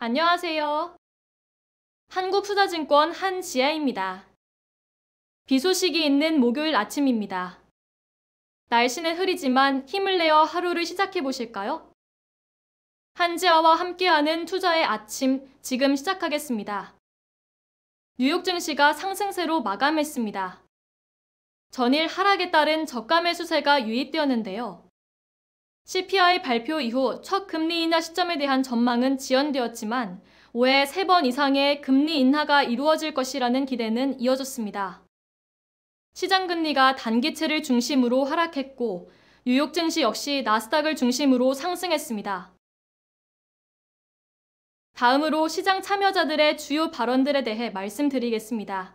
안녕하세요. 한국투자증권 한지아입니다. 비 소식이 있는 목요일 아침입니다. 날씨는 흐리지만 힘을 내어 하루를 시작해 보실까요? 한지아와 함께하는 투자의 아침 지금 시작하겠습니다. 뉴욕 증시가 상승세로 마감했습니다. 전일 하락에 따른 저가 매수세가 유입되었는데요. CPI 발표 이후 첫 금리 인하 시점에 대한 전망은 지연되었지만 올해 3번 이상의 금리 인하가 이루어질 것이라는 기대는 이어졌습니다. 시장 금리가 단기채를 중심으로 하락했고 뉴욕 증시 역시 나스닥을 중심으로 상승했습니다. 다음으로 시장 참여자들의 주요 발언들에 대해 말씀드리겠습니다.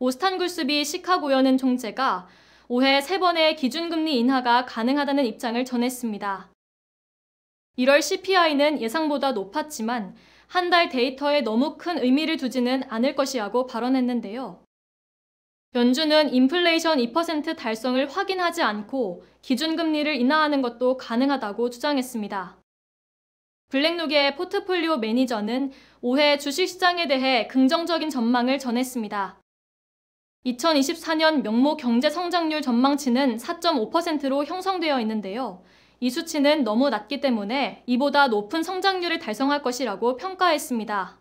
오스탄 굴스비 시카고 여는 총재가 올해 3번의 기준금리 인하가 가능하다는 입장을 전했습니다. 1월 CPI는 예상보다 높았지만 한 달 데이터에 너무 큰 의미를 두지는 않을 것이라고 발언했는데요. 연준은 인플레이션 2% 달성을 확인하지 않고 기준금리를 인하하는 것도 가능하다고 주장했습니다. 블랙록의 포트폴리오 매니저는 올해 주식시장에 대해 긍정적인 전망을 전했습니다. 2024년 명목 경제 성장률 전망치는 4.5%로 형성되어 있는데요. 이 수치는 너무 낮기 때문에 이보다 높은 성장률을 달성할 것이라고 평가했습니다.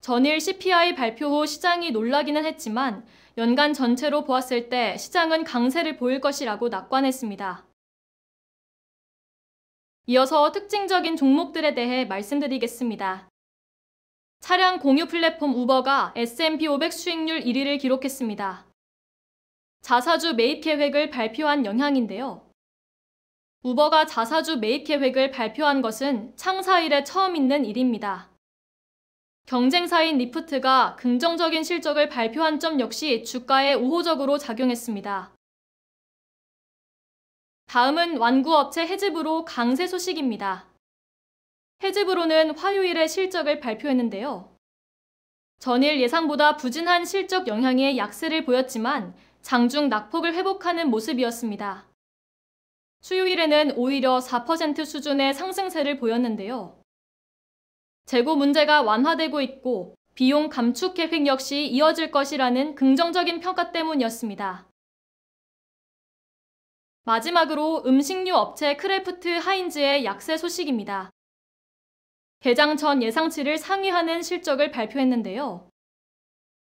전일 CPI 발표 후 시장이 놀라기는 했지만 연간 전체로 보았을 때 시장은 강세를 보일 것이라고 낙관했습니다. 이어서 특징적인 종목들에 대해 말씀드리겠습니다. 차량 공유 플랫폼 우버가 S&P 500 수익률 1위를 기록했습니다. 자사주 매입 계획을 발표한 영향인데요. 우버가 자사주 매입 계획을 발표한 것은 창사 이래 처음 있는 일입니다. 경쟁사인 리프트가 긍정적인 실적을 발표한 점 역시 주가에 우호적으로 작용했습니다. 다음은 완구업체 해집으로 강세 소식입니다. 해즈브로는 화요일에 실적을 발표했는데요. 전일 예상보다 부진한 실적 영향에 약세를 보였지만 장중 낙폭을 회복하는 모습이었습니다. 수요일에는 오히려 4% 수준의 상승세를 보였는데요. 재고 문제가 완화되고 있고 비용 감축 계획 역시 이어질 것이라는 긍정적인 평가 때문이었습니다. 마지막으로 음식류 업체 크래프트 하인즈의 약세 소식입니다. 개장 전 예상치를 상회하는 실적을 발표했는데요.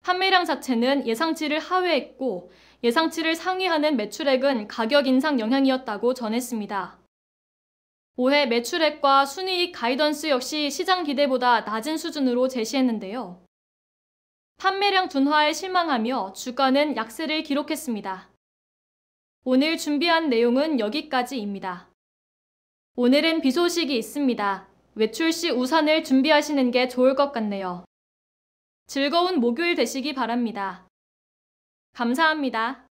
판매량 자체는 예상치를 하회했고 예상치를 상회하는 매출액은 가격 인상 영향이었다고 전했습니다. 올해 매출액과 순이익 가이던스 역시 시장 기대보다 낮은 수준으로 제시했는데요. 판매량 둔화에 실망하며 주가는 약세를 기록했습니다. 오늘 준비한 내용은 여기까지입니다. 오늘은 비 소식이 있습니다. 외출 시 우산을 준비하시는 게 좋을 것 같네요. 즐거운 목요일 되시기 바랍니다. 감사합니다.